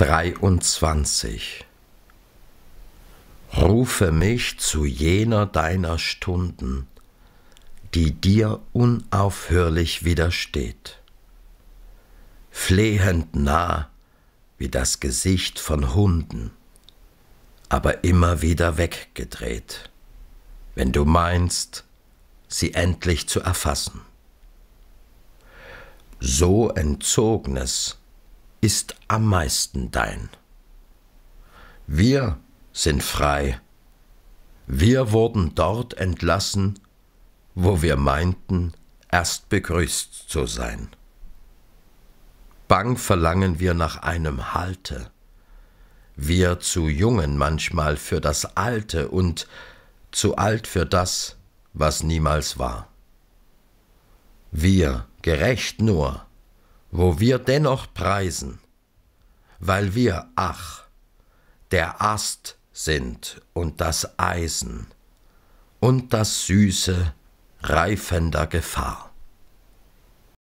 23 Rufe mich zu jener deiner Stunden, die dir unaufhörlich widersteht. Flehend nah wie das Gesicht von Hunden, aber immer wieder weggedreht, wenn du meinst, sie endlich zu erfassen. So entzogenes, ist am meisten dein. Wir sind frei. Wir wurden dort entlassen, wo wir meinten, erst begrüßt zu sein. Bang verlangen wir nach einem Halte, wir zu jungen manchmal für das Alte und zu alt für das, was niemals war. Wir, gerecht nur, wo wir dennoch preisen, weil wir, ach, der Ast sind und das Eisen und das Süße reifender Gefahr.